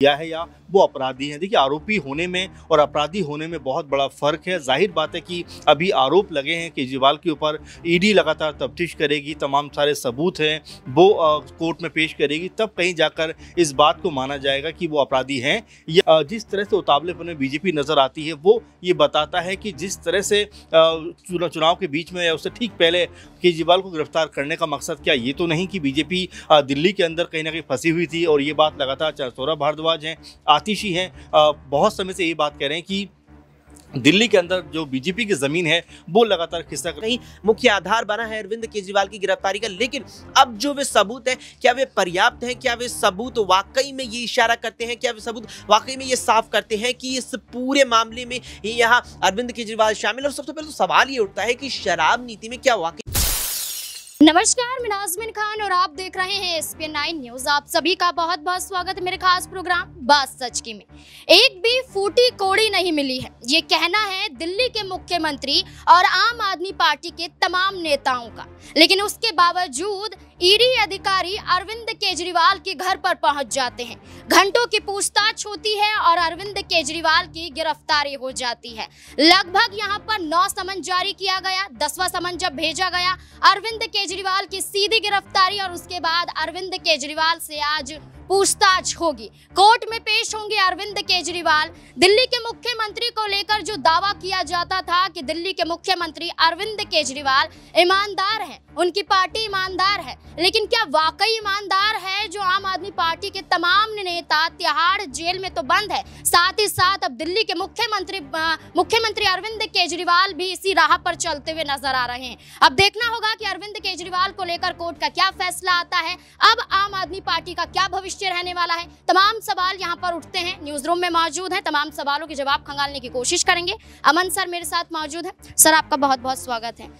किया है या वो अपराधी हैं देखिए आरोपी होने में और अपराधी होने में बहुत बड़ा फर्क है जाहिर बात है कि अभी आरोप लगे हैं केजरीवाल के ऊपर ईडी लगातार तफ्तीश करेगी तमाम सारे सबूत हैं वो कोर्ट में पेश करेगी तब कहीं जाकर इस बात को माना जाएगा कि वो अपराधी हैं या जिस तरह से उतावलेपन में बीजेपी नज़र आती है वो ये बताता है कि जिस तरह से चुनाव चुनाव के बीच में या उससे ठीक पहले केजरीवाल को गिरफ्तार करने का मकसद क्या ये तो नहीं कि बीजेपी दिल्ली के अंदर कहीं ना कहीं फंसी हुई थी और ये बात लगातार चरसोरा भारद्वाज भारद्वाज हैं आतिशी हैं बहुत समय से ये बात कह रहे हैं कि दिल्ली के अंदर जो बीजेपी की जमीन है वो लगातार खिसक रही मुख्य आधार बना है अरविंद केजरीवाल की गिरफ्तारी का लेकिन अब जो वे सबूत है क्या वे पर्याप्त हैं क्या वे सबूत वाकई में ये इशारा करते हैं क्या वे सबूत वाकई में ये साफ करते हैं कि इस पूरे मामले में यहाँ अरविंद केजरीवाल शामिल और सबसे पहले तो सवाल ये उठता है कि शराब नीति में क्या वाकई नमस्कार मैं नाजमिन खान और आप देख रहे हैं एस पी नाइन न्यूज आप सभी का बहुत बहुत स्वागत है मेरे खास प्रोग्राम बात सच की में एक भी फूटी कोड़ी नहीं मिली है ये कहना है दिल्ली के मुख्यमंत्री और आम आदमी पार्टी के तमाम नेताओं का लेकिन उसके बावजूद ईडी अधिकारी अरविंद केजरीवाल के घर पर पहुंच जाते हैं घंटों की पूछताछ होती है और अरविंद केजरीवाल की गिरफ्तारी हो जाती है लगभग यहां पर नौ समन जारी किया गया दसवां समन जब भेजा गया अरविंद केजरीवाल की सीधी गिरफ्तारी और उसके बाद अरविंद केजरीवाल से आज पूछताछ होगी कोर्ट में पेश होंगे अरविंद केजरीवाल दिल्ली के मुख्यमंत्री को लेकर जो दावा किया जाता था कि दिल्ली के मुख्यमंत्री अरविंद केजरीवाल ईमानदार हैं उनकी पार्टी ईमानदार है लेकिन क्या वाकई ईमानदार है जो आम आदमी पार्टी के तमाम नेता तिहाड़ जेल में तो बंद है साथ ही साथ अब दिल्ली के मुख्यमंत्री मुख्यमंत्री अरविंद केजरीवाल भी इसी राह पर चलते हुए नजर आ रहे हैं अब देखना होगा कि अरविंद केजरीवाल को लेकर कोर्ट का क्या फैसला आता है अब आम आदमी पार्टी का क्या भविष्य रहने वाला है तमाम सवाल यहाँ पर उठते हैं न्यूज रूम में मौजूद है तमाम सवालों के जवाब खंगालने की कोशिश करेंगे अमन सर मेरे साथ मौजूद है सर आपका बहुत बहुत स्वागत है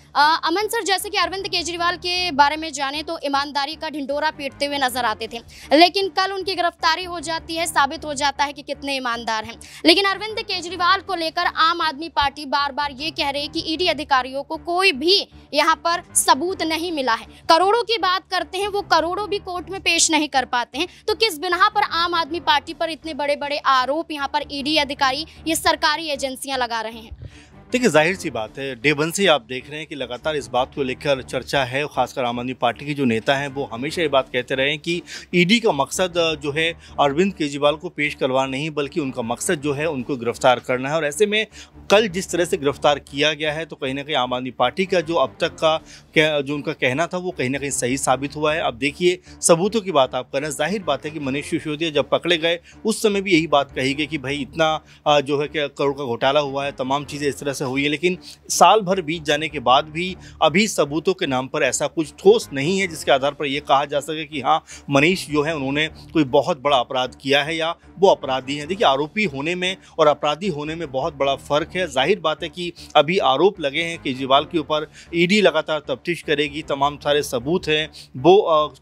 अमन सर जैसे कि अरविंद केजरीवाल केजरीवाल के बारे में जाने तो ईमानदारी का ढिंडोरा पीटते हुए नजर आते थे लेकिन कल उनकी गिरफ्तारी हो जाती है साबित हो जाता है कि कितने ईमानदार हैं लेकिन अरविंद केजरीवाल को लेकर आम आदमी पार्टी बार बार ये कह रही है कि ईडी अधिकारियों को कोई भी यहाँ पर सबूत नहीं मिला है करोड़ों की बात करते हैं वो करोड़ों भी कोर्ट में पेश नहीं कर पाते हैं तो किस बिना पर आम आदमी पार्टी पर इतने बड़े बड़े आरोप यहाँ पर ईडी अधिकारी ये सरकारी एजेंसियां लगा रहे हैं देखिए जाहिर सी बात है डे वन से आप देख रहे हैं कि लगातार इस बात को लेकर चर्चा है खासकर आम आदमी पार्टी के जो नेता हैं वो हमेशा ये बात कहते रहे हैं कि ईडी का मकसद जो है अरविंद केजरीवाल को पेश करवाना नहीं बल्कि उनका मकसद जो है उनको गिरफ्तार करना है और ऐसे में कल जिस तरह से गिरफ्तार किया गया है तो कहीं ना कहीं आम आदमी पार्टी का जो अब तक का जो उनका कहना था वो कहीं ना कहीं सही साबित हुआ है अब देखिए सबूतों की बात आप करें जाहिर बात है कि मनीष सिसोदिया जब पकड़े गए उस समय भी यही बात कही गई कि भाई इतना जो है कि करोड़ का घोटाला हुआ है तमाम चीज़ें इस तरह से हुई है लेकिन साल भर बीत जाने के बाद भी अभी सबूतों के नाम पर ऐसा कुछ ठोस नहीं है जिसके आधार पर यह कहा जा सके कि हाँ मनीष जो है उन्होंने कोई बहुत बड़ा अपराध किया है या वो अपराधी हैं देखिए आरोपी होने में और अपराधी होने में बहुत बड़ा फ़र्क है जाहिर बात है कि अभी आरोप लगे हैं केजरीवाल के ऊपर ईडी लगातार तफ्तीश करेगी तमाम सारे सबूत हैं वो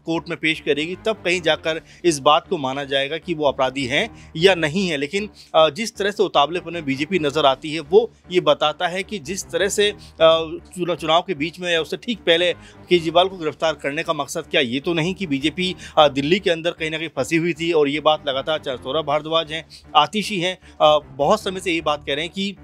कोर्ट में पेश करेगी तब कहीं जाकर इस बात को माना जाएगा कि वो अपराधी हैं या नहीं है लेकिन जिस तरह से उतावलेपन में बीजेपी नज़र आती है वो ये बता बताता है कि जिस तरह से चुनाव के बीच में या उससे ठीक पहले केजरीवाल को गिरफ्तार करने का मकसद क्या ये तो नहीं कि बीजेपी दिल्ली के अंदर कहीं ना कहीं फंसी हुई थी और ये बात लगातार चरसोरा भारद्वाज हैं आतिशी हैं बहुत समय से ये बात कह रहे हैं कि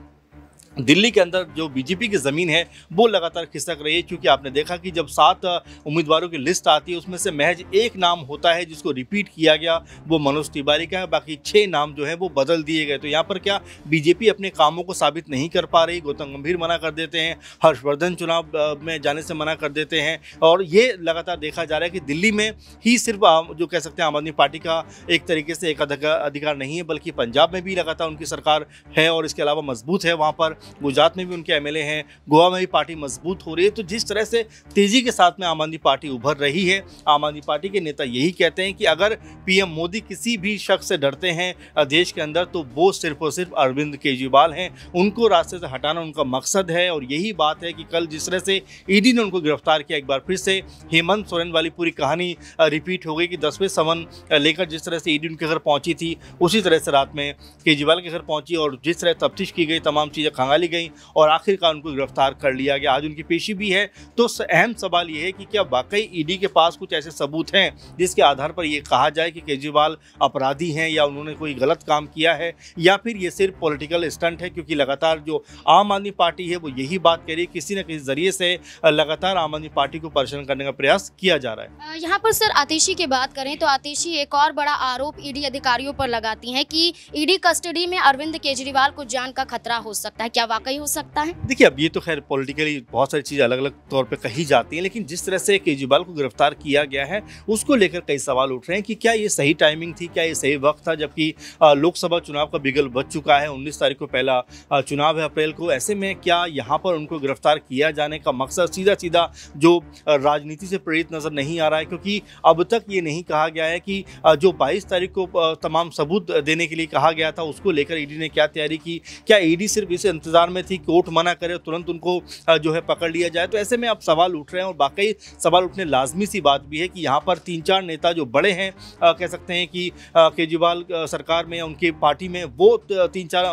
दिल्ली के अंदर जो बीजेपी की ज़मीन है वो लगातार खिसक रही है क्योंकि आपने देखा कि जब सात उम्मीदवारों की लिस्ट आती है उसमें से महज एक नाम होता है जिसको रिपीट किया गया वो मनोज तिवारी का है बाकी छः नाम जो है वो बदल दिए गए तो यहाँ पर क्या बीजेपी अपने कामों को साबित नहीं कर पा रही गौतम गंभीर मना कर देते हैं हर्षवर्धन चुनाव में जाने से मना कर देते हैं और ये लगातार देखा जा रहा है कि दिल्ली में ही सिर्फ जो कह सकते हैं आम आदमी पार्टी का एक तरीके से एक अधिकार नहीं है बल्कि पंजाब में भी लगातार उनकी सरकार है और इसके अलावा मजबूत है वहाँ पर गुजरात में भी उनके एम हैं गोवा में भी पार्टी मजबूत हो रही है तो जिस तरह से तेजी के साथ में आम आदमी पार्टी उभर रही है आम आदमी पार्टी के नेता यही कहते हैं कि अगर पीएम मोदी किसी भी शख्स से डरते हैं देश के अंदर तो वो सिर्फ और सिर्फ अरविंद केजरीवाल हैं उनको रास्ते से हटाना उनका मकसद है और यही बात है कि कल जिस तरह से ईडी ने उनको गिरफ्तार किया एक बार फिर से हेमंत सोरेन वाली पूरी कहानी रिपीट हो गई कि दसवें समन लेकर जिस तरह से ईडी उनके घर पहुंची थी उसी तरह से रात में केजरीवाल के घर पहुंची और जिस तरह तफ्तीश की गई तमाम चीज़ें संभाली गई और आखिरकार उनको गिरफ्तार कर लिया गया आज उनकी पेशी भी है तो अहम सवाल यह है कि क्या वाकई ईडी के पास कुछ ऐसे सबूत हैं जिसके आधार पर यह कहा जाए कि केजरीवाल अपराधी हैं या उन्होंने कोई गलत काम किया है या फिर ये सिर्फ पॉलिटिकल स्टंट है क्योंकि लगातार जो आम आदमी पार्टी है वो यही बात कह रही है किसी न किसी जरिए से लगातार आम आदमी पार्टी को परेशान करने का प्रयास किया जा रहा है यहाँ पर सर आतिशी की बात करें तो आतिशी एक और बड़ा आरोप ईडी अधिकारियों पर लगाती है कि ईडी कस्टडी में अरविंद केजरीवाल को जान का खतरा हो सकता है क्या वाकई हो सकता है देखिए अब ये तो खैर पॉलिटिकली बहुत सारी चीजें अलग अलग तौर पे कही जाती हैं लेकिन जिस तरह से केजरीवाल को गिरफ्तार किया गया है उसको लेकर कई सवाल उठ रहे हैं कि क्या ये सही टाइमिंग थी क्या ये सही वक्त था जबकि लोकसभा चुनाव का बिगल बच चुका है उन्नीस तारीख को पहला चुनाव है अप्रैल को ऐसे में क्या यहाँ पर उनको गिरफ्तार किया जाने का मकसद सीधा सीधा जो राजनीति से प्रेरित नज़र नहीं आ रहा है क्योंकि अब तक ये नहीं कहा गया है कि जो बाईस तारीख को तमाम सबूत देने के लिए कहा गया था उसको लेकर ईडी ने क्या तैयारी की क्या ईडी सिर्फ इसे इंतजार में थी कोर्ट मना करे तुरंत उनको जो है पकड़ लिया जाए तो ऐसे में अब सवाल उठ रहे हैं और बाकी सवाल उठने लाजमी सी बात भी है कि यहाँ पर तीन चार नेता जो बड़े हैं कह सकते हैं कि केजरीवाल सरकार में उनकी पार्टी में वो तीन चार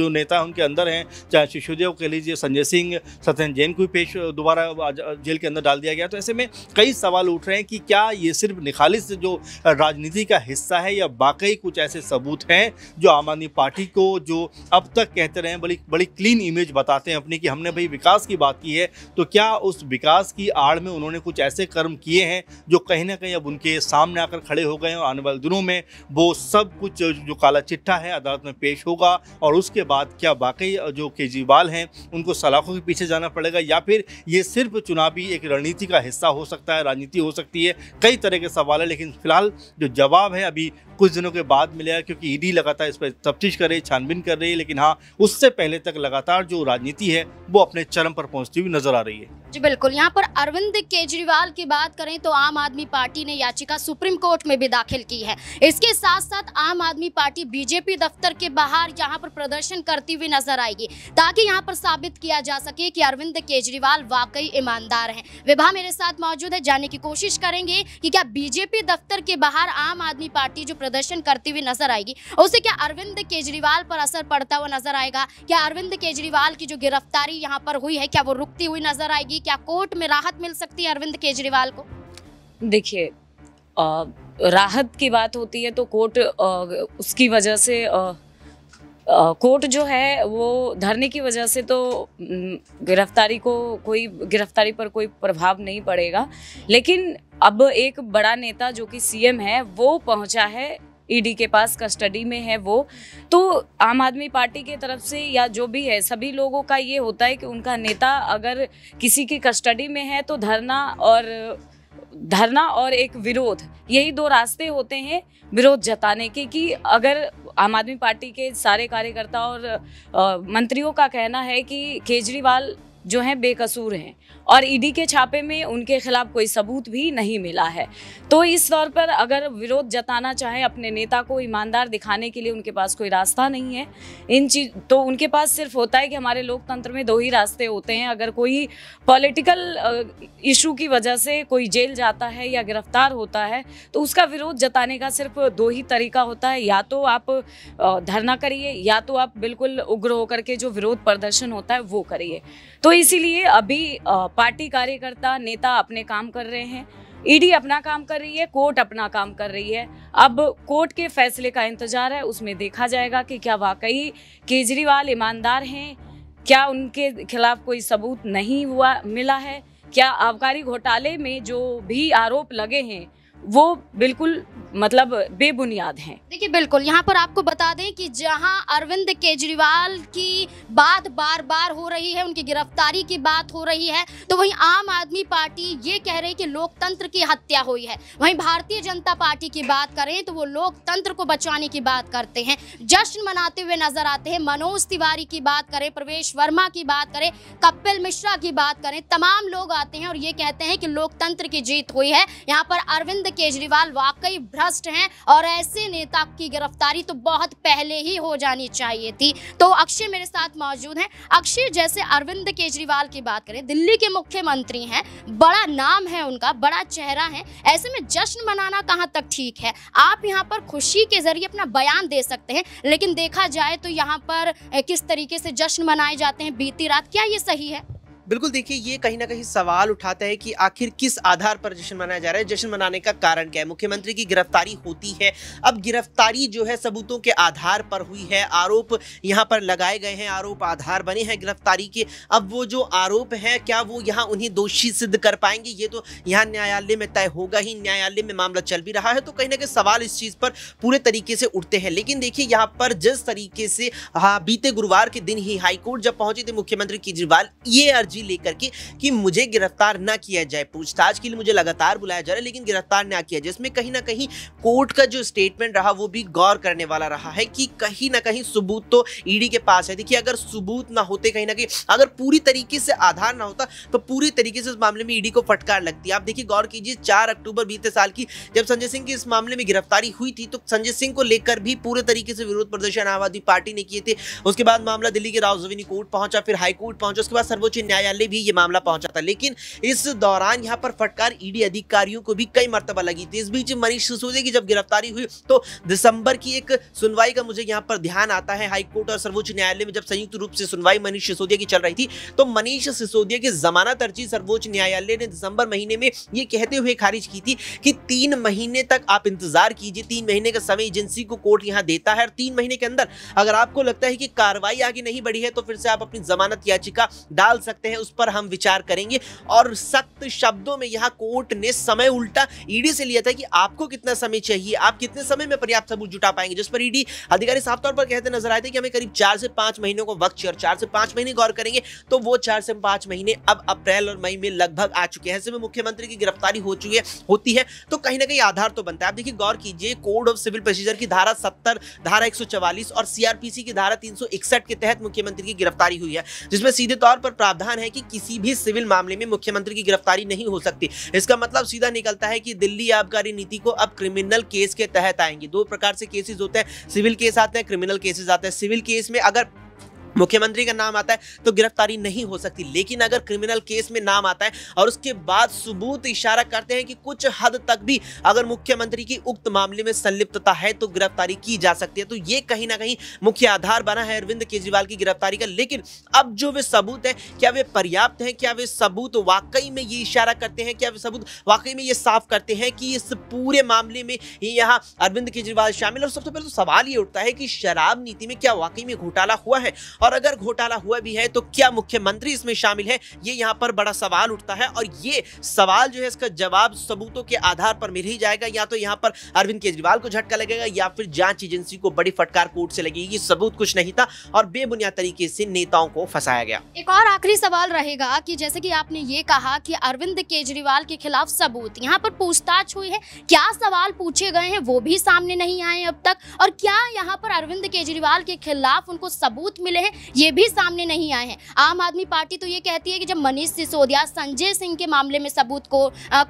जो नेता उनके अंदर हैं चाहे शिशुदेव कह लीजिए संजय सिंह सत्यन जैन को पेश दोबारा जेल के अंदर डाल दिया गया तो ऐसे में कई सवाल उठ रहे हैं कि क्या ये सिर्फ निखालिस जो राजनीति का हिस्सा है या वाकई कुछ ऐसे सबूत हैं जो आम आदमी पार्टी को जो अब तक कहते रहे बड़ी बड़ी क्लीन इमेज बताते हैं अपनी कि हमने भाई विकास की बात की है तो क्या उस विकास की आड़ में उन्होंने कुछ ऐसे कर्म किए हैं जो कहीं ना कहीं अब उनके सामने आकर खड़े हो गए और आने वाले दिनों में वो सब कुछ जो काला चिट्ठा है अदालत में पेश होगा और उसके बाद क्या वाकई जो केजरीवाल हैं उनको सलाखों के पीछे जाना पड़ेगा या फिर ये सिर्फ चुनावी एक रणनीति का हिस्सा हो सकता है राजनीति हो सकती है कई तरह के सवाल है लेकिन फिलहाल जो जवाब है अभी कुछ दिनों के बाद मिलेगा क्योंकि ईडी लगातार इस पर तफ्तीश कर रही है छानबीन कर रही है लेकिन हाँ उससे पहले तक लगातार जो राजनीति है वो अपने चरम पर पहुंचती हुई नजर आ रही है जी बिल्कुल यहाँ पर अरविंद केजरीवाल की बात करें तो आम आदमी पार्टी ने याचिका सुप्रीम कोर्ट में भी दाखिल की है इसके साथ साथ आम आदमी पार्टी बीजेपी दफ्तर के बाहर यहाँ पर प्रदर्शन करती हुई नजर आएगी ताकि यहाँ पर साबित किया जा सके कि अरविंद केजरीवाल वाकई ईमानदार हैं विभा मेरे साथ मौजूद है जाने की कोशिश करेंगे कि क्या बीजेपी दफ्तर के बाहर आम आदमी पार्टी जो प्रदर्शन करती हुई नजर आएगी उसे क्या अरविंद केजरीवाल पर असर पड़ता हुआ नजर आएगा क्या अरविंद केजरीवाल की जो गिरफ्तारी यहाँ पर हुई है क्या वो रुकती हुई नजर आएगी क्या कोर्ट में राहत मिल सकती है अरविंद केजरीवाल को देखिए राहत की बात होती है तो कोर्ट उसकी वजह से आ, कोर्ट जो है वो धरने की वजह से तो गिरफ्तारी को कोई गिरफ्तारी पर कोई प्रभाव नहीं पड़ेगा लेकिन अब एक बड़ा नेता जो कि सीएम है वो पहुंचा है ईडी के पास कस्टडी में है वो तो आम आदमी पार्टी के तरफ से या जो भी है सभी लोगों का ये होता है कि उनका नेता अगर किसी की कस्टडी में है तो धरना और धरना और एक विरोध यही दो रास्ते होते हैं विरोध जताने के कि अगर आम आदमी पार्टी के सारे कार्यकर्ता और मंत्रियों का कहना है कि केजरीवाल जो हैं बेकसूर हैं और ईडी e के छापे में उनके खिलाफ कोई सबूत भी नहीं मिला है तो इस तौर पर अगर विरोध जताना चाहे अपने नेता को ईमानदार दिखाने के लिए उनके पास कोई रास्ता नहीं है इन चीज तो उनके पास सिर्फ होता है कि हमारे लोकतंत्र में दो ही रास्ते होते हैं अगर कोई पॉलिटिकल इशू की वजह से कोई जेल जाता है या गिरफ्तार होता है तो उसका विरोध जताने का सिर्फ दो ही तरीका होता है या तो आप धरना करिए या तो आप बिल्कुल उग्र होकर के जो विरोध प्रदर्शन होता है वो करिए तो इसीलिए अभी पार्टी कार्यकर्ता नेता अपने काम कर रहे हैं ईडी अपना काम कर रही है कोर्ट अपना काम कर रही है अब कोर्ट के फैसले का इंतजार है उसमें देखा जाएगा कि क्या वाकई केजरीवाल ईमानदार हैं क्या उनके खिलाफ कोई सबूत नहीं हुआ मिला है क्या आबकारी घोटाले में जो भी आरोप लगे हैं वो बिल्कुल मतलब बेबुनियाद हैं देखिए बिल्कुल यहाँ पर आपको बता दें कि जहाँ अरविंद केजरीवाल की बात बार बार हो रही है उनकी गिरफ्तारी की बात हो रही है तो वहीं आम आदमी पार्टी ये कह रही कि लोकतंत्र की हत्या हुई है वहीं भारतीय जनता पार्टी की बात करें तो वो लोकतंत्र को बचाने की बात करते हैं जश्न मनाते हुए नजर आते हैं मनोज तिवारी की बात करें प्रवेश वर्मा की बात करें कपिल मिश्रा की बात करें तमाम लोग आते हैं और ये कहते हैं कि लोकतंत्र की जीत हुई है यहाँ पर अरविंद केजरीवाल वाकई भ्रष्ट हैं और ऐसे नेता की गिरफ्तारी तो बहुत पहले ही हो जानी चाहिए थी तो अक्षय मेरे साथ मौजूद हैं अक्षय जैसे अरविंद केजरीवाल की बात करें दिल्ली के मुख्यमंत्री हैं बड़ा नाम है उनका बड़ा चेहरा है ऐसे में जश्न मनाना कहाँ तक ठीक है आप यहाँ पर खुशी के जरिए अपना बयान दे सकते हैं लेकिन देखा जाए तो यहाँ पर किस तरीके से जश्न मनाए जाते हैं बीती रात क्या ये सही है बिल्कुल देखिए ये कहीं ना कहीं सवाल उठाता है कि आखिर किस आधार पर जश्न मनाया जा रहा है जश्न मनाने का कारण क्या है मुख्यमंत्री की गिरफ्तारी होती है अब गिरफ्तारी जो है सबूतों के आधार पर हुई है आरोप यहाँ पर लगाए गए हैं आरोप आधार बने हैं गिरफ्तारी के अब वो जो आरोप है क्या वो यहाँ उन्हें दोषी सिद्ध कर पाएंगे ये तो यहाँ न्यायालय में तय होगा ही न्यायालय में मामला चल भी रहा है तो कहीं ना कहीं सवाल इस चीज़ पर पूरे तरीके से उठते हैं लेकिन देखिए यहाँ पर जिस तरीके से हाँ, बीते गुरुवार के दिन ही हाईकोर्ट जब पहुंचे थे मुख्यमंत्री केजरीवाल ये अर्जी अर्जी लेकर के कि मुझे गिरफ्तार ना किया जाए पूछताछ के लिए मुझे लगातार बुलाया जा रहा है लेकिन गिरफ्तार ना किया जाए इसमें कहीं ना कहीं कोर्ट का जो स्टेटमेंट रहा वो भी गौर करने वाला रहा है कि कहीं ना कहीं सबूत तो ईडी e के पास है देखिए अगर सबूत ना होते कहीं ना कहीं अगर पूरी तरीके से आधार ना होता तो पूरी तरीके से इस मामले में ईडी e को फटकार लगती आप देखिए गौर कीजिए चार अक्टूबर बीते साल की जब संजय सिंह की इस मामले में गिरफ्तारी हुई थी तो संजय सिंह को लेकर भी पूरे तरीके से विरोध प्रदर्शन आम आदमी पार्टी ने किए थे उसके बाद मामला दिल्ली के राव कोर्ट पहुंचा फिर हाईकोर्ट पहुंचा उसके बाद सर्वोच्च न्यायालय न्यायालय भी ये मामला पहुंचा था लेकिन इस दौरान यहाँ पर फटकार ईडी अधिकारियों को भी कई मरतबा लगी थी इस बीच मनीष सिसोदिया की जब गिरफ्तारी हुई तो दिसंबर की एक सुनवाई का मुझे यहाँ पर ध्यान आता है हाईकोर्ट और सर्वोच्च न्यायालय में जब संयुक्त रूप से सुनवाई मनीष सिसोदिया की चल रही थी तो मनीष सिसोदिया की जमानत अर्जी सर्वोच्च न्यायालय ने दिसंबर महीने में ये कहते हुए खारिज की थी कि तीन महीने तक आप इंतजार कीजिए तीन महीने का समय एजेंसी को कोर्ट यहाँ देता है और तीन महीने के अंदर अगर आपको लगता है कि कार्रवाई आगे नहीं बढ़ी है तो फिर से आप अपनी जमानत याचिका डाल सकते हैं हैं उस पर हम विचार करेंगे और सख्त शब्दों में यहाँ कोर्ट ने समय उल्टा ईडी से लिया था कि आपको कितना समय चाहिए आप कितने समय में पर्याप्त सबूत जुटा पाएंगे जिस पर ईडी अधिकारी साफ तौर पर कहते नजर आए थे कि हमें करीब चार से पांच महीनों को वक्त और चार से पांच महीने गौर करेंगे तो वो चार से पांच महीने अब अप्रैल और मई में लगभग आ चुके हैं ऐसे में मुख्यमंत्री की गिरफ्तारी हो चुकी है होती है तो कहीं ना कहीं आधार तो बनता है आप देखिए गौर कीजिए कोड ऑफ सिविल प्रोसीजर की धारा सत्तर धारा एक और सीआरपीसी की धारा तीन के तहत मुख्यमंत्री की गिरफ्तारी हुई है जिसमें सीधे तौर पर प्रावधान है है कि किसी भी सिविल मामले में मुख्यमंत्री की गिरफ्तारी नहीं हो सकती इसका मतलब सीधा निकलता है कि दिल्ली आबकारी नीति को अब क्रिमिनल केस के तहत आएंगे दो प्रकार से केसेस होते हैं सिविल केस आते हैं क्रिमिनल केसेस आते हैं सिविल केस में अगर मुख्यमंत्री का नाम आता है तो गिरफ्तारी नहीं हो सकती लेकिन अगर क्रिमिनल केस में नाम आता है और उसके बाद सबूत इशारा करते हैं कि कुछ हद तक भी अगर मुख्यमंत्री की उक्त मामले में संलिप्तता है तो गिरफ्तारी की जा सकती है तो ये कहीं ना कहीं मुख्य आधार बना है अरविंद केजरीवाल की गिरफ्तारी का लेकिन अब जो वे सबूत है क्या वे पर्याप्त है क्या वे सबूत वाकई में ये इशारा करते हैं क्या वे सबूत वाकई में ये साफ करते हैं कि इस पूरे मामले में यहाँ अरविंद केजरीवाल शामिल और सबसे पहले तो सवाल ये उठता है कि शराब नीति में क्या वाकई में घोटाला हुआ है और अगर घोटाला हुआ भी है तो क्या मुख्यमंत्री इसमें शामिल है ये यहाँ पर बड़ा सवाल उठता है और ये सवाल जो है इसका जवाब सबूतों के आधार पर मिल ही जाएगा या तो यहाँ पर अरविंद केजरीवाल को झटका लगेगा या फिर जांच एजेंसी को बड़ी फटकार कोर्ट से लगेगी सबूत कुछ नहीं था और बेबुनियाद तरीके से नेताओं को फंसाया गया एक और आखिरी सवाल रहेगा की जैसे की आपने ये कहा की अरविंद केजरीवाल के खिलाफ सबूत यहाँ पर पूछताछ हुई है क्या सवाल पूछे गए हैं वो भी सामने नहीं आए अब तक और क्या यहाँ पर अरविंद केजरीवाल के खिलाफ उनको सबूत मिले हैं ये भी सामने नहीं आए हैं आम आदमी पार्टी तो ये कहती है कि जब मनीष सिसोदिया संजय सिंह के मामले में सबूत को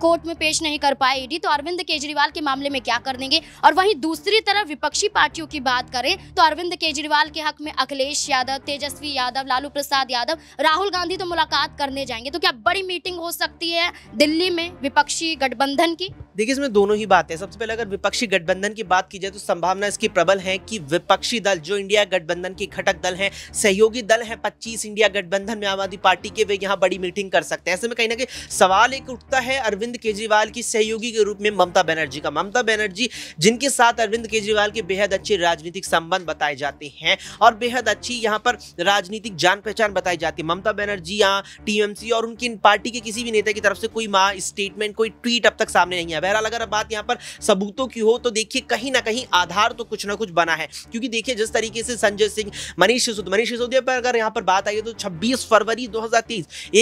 कोर्ट में पेश नहीं कर पाए ईडी तो अरविंद केजरीवाल के मामले में क्या कर देंगे और वहीं दूसरी तरफ विपक्षी पार्टियों की बात करें तो अरविंद केजरीवाल के हक में अखिलेश यादव तेजस्वी यादव लालू प्रसाद यादव राहुल गांधी तो मुलाकात करने जाएंगे तो क्या बड़ी मीटिंग हो सकती है दिल्ली में विपक्षी गठबंधन की देखिए इसमें दोनों ही बातें सबसे पहले अगर विपक्षी गठबंधन की बात की जाए तो संभावना इसकी प्रबल है कि विपक्षी दल जो इंडिया गठबंधन के घटक दल हैं सहयोगी दल हैं पच्चीस इंडिया गठबंधन में आम आदमी पार्टी के वे यहाँ बड़ी मीटिंग कर सकते हैं ऐसे में कहीं ना कहीं सवाल एक उठता है अरविंद केजरीवाल की सहयोगी के रूप में ममता बनर्जी का ममता बनर्जी जिनके साथ अरविंद केजरीवाल के बेहद अच्छे राजनीतिक संबंध बताए जाते हैं और बेहद अच्छी यहाँ पर राजनीतिक जान पहचान बताई जाती है ममता बनर्जी यहाँ टीएमसी और उनकी पार्टी के किसी भी नेता की तरफ से कोई माँ स्टेटमेंट कोई ट्वीट अब तक सामने नहीं आया बहरहाल अगर बात यहाँ पर सबूतों की हो तो देखिए कहीं ना कहीं आधार तो कुछ ना कुछ बना है क्योंकि देखिए जिस तरीके से संजय सिंह मनीष सिसोदिया मनीष सिसोदिया पर अगर यहाँ पर बात आई है तो छब्बीस फरवरी दो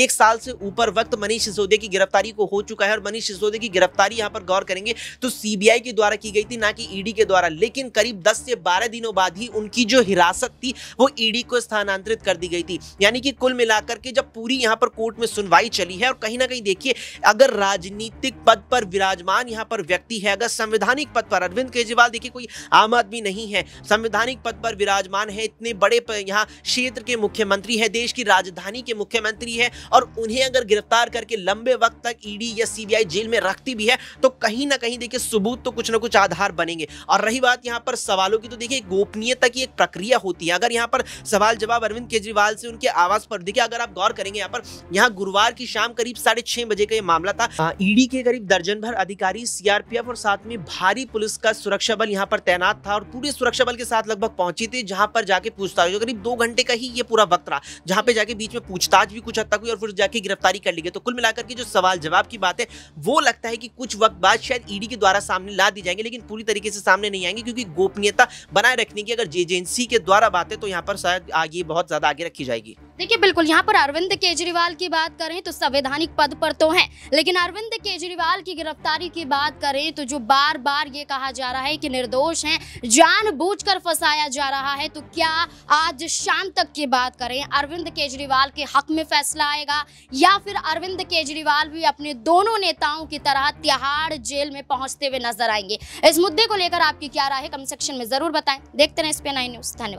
एक साल से ऊपर वक्त मनीष सिसोदिया की गिरफ्तारी को हो चुका है और मनीष सिसोदिया की गिरफ्तारी यहाँ पर गौर करेंगे तो सीबीआई के द्वारा की गई थी ना कि ईडी के द्वारा लेकिन करीब दस से बारह दिनों बाद ही उनकी जो हिरासत थी वो ईडी को स्थानांतरित कर दी गई थी यानी कि कुल मिलाकर के जब पूरी यहां पर कोर्ट में सुनवाई चली है और कहीं ना कहीं देखिए अगर राजनीतिक पद पर विराजमान विद्यमान यहाँ पर व्यक्ति है अगर संवैधानिक पद पर अरविंद केजरीवाल देखिए कोई आम आदमी नहीं है संवैधानिक पद पर विराजमान है इतने बड़े यहाँ क्षेत्र के मुख्यमंत्री है देश की राजधानी के मुख्यमंत्री है और उन्हें अगर गिरफ्तार करके लंबे वक्त तक ईडी या सीबीआई जेल में रखती भी है तो कहीं ना कहीं देखिए सबूत तो कुछ ना कुछ आधार बनेंगे और रही बात यहाँ पर सवालों की तो देखिए गोपनीयता की एक प्रक्रिया होती है अगर यहाँ पर सवाल जवाब अरविंद केजरीवाल से उनके आवास पर देखिए अगर आप गौर करेंगे यहाँ पर यहाँ गुरुवार की शाम करीब साढ़े बजे का यह मामला था ईडी के करीब दर्जन भर अधिकार अधिकारी सीआरपीएफ और साथ में भारी पुलिस का सुरक्षा बल यहाँ पर तैनात था और पूरे सुरक्षा बल के साथ लगभग पहुंची थी जहां पर जाके पूछताछ हुई करीब दो घंटे का ही ये पूरा वक्त रहा जहां पे जाके बीच में पूछताछ भी कुछ हद तक हुई और फिर जाके गिरफ्तारी कर ली गई तो कुल मिलाकर के जो सवाल जवाब की बात है वो लगता है कि कुछ वक्त बाद शायद ईडी e के द्वारा सामने ला दी जाएंगे लेकिन पूरी तरीके से सामने नहीं आएंगे क्योंकि गोपनीयता बनाए रखने की अगर एजेंसी के द्वारा बात है तो यहाँ पर शायद आगे बहुत ज्यादा आगे रखी जाएगी देखिए बिल्कुल यहाँ पर अरविंद केजरीवाल की बात करें तो संवैधानिक पद पर तो हैं लेकिन अरविंद केजरीवाल की गिरफ्तारी की बात करें तो जो बार बार ये कहा जा रहा है कि निर्दोष हैं जानबूझकर फंसाया जा रहा है तो क्या आज शाम तक की बात करें अरविंद केजरीवाल के हक में फैसला आएगा या फिर अरविंद केजरीवाल भी अपने दोनों नेताओं की तरह तिहाड़ जेल में पहुंचते हुए नजर आएंगे इस मुद्दे को लेकर आपकी क्या राय है कमेंट सेक्शन में जरूर बताएं देखते रहे इस पे नाइन न्यूज धन्यवाद